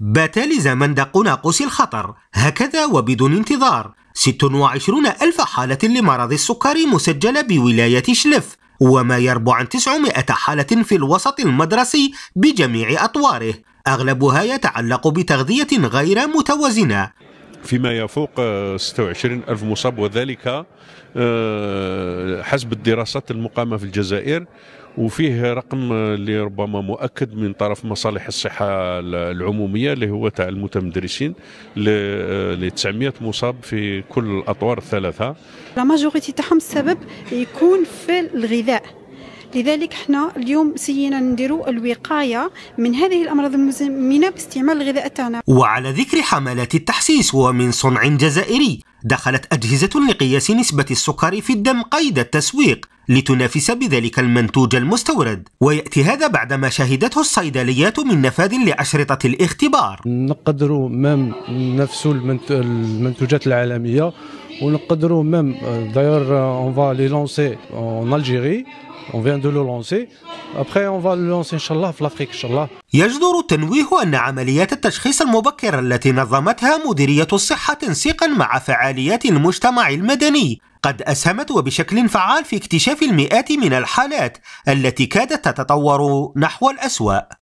بات دق ناقوس الخطر هكذا وبدون انتظار 26 ألف حالة لمرض السكري مسجلة بولاية شلف وما يربو عن 900 حالة في الوسط المدرسي بجميع أطواره أغلبها يتعلق بتغذية غير متوازنة فيما يفوق 26 آه، ألف مصاب وذلك آه، حسب الدراسات المقامة في الجزائر وفيه رقم آه، اللي ربما مؤكد من طرف مصالح الصحة العمومية اللي هو تاع المتمدرسين ل 900 مصاب في كل الأطوار الثلاثة لا ماجوريتي تاعهم السبب يكون في الغذاء لذلك حنا اليوم سينا نديروا الوقايه من هذه الامراض المزمنه باستعمال الغذاء تاعنا وعلى ذكر حملات التحسيس ومن صنع جزائري دخلت أجهزة لقياس نسبة السكر في الدم قيد التسويق لتنافس بذلك المنتوج المستورد ويأتي هذا بعدما شهدته الصيدليات من نفاذ لأشرطة الاختبار نقدروا مام نفس المنتوجات العالمية ونقدروا ميم دايور اون فا لي لونسي ان الجيري اون دو لو لونسي ابخي اون فا لو لونسي ان شاء الله في ان شاء الله يجدر التنويه أن عمليات التشخيص المبكر التي نظمتها مديرية الصحة تنسيقا مع فعاليات المجتمع المدني قد أسهمت وبشكل فعال في اكتشاف المئات من الحالات التي كادت تتطور نحو الأسوأ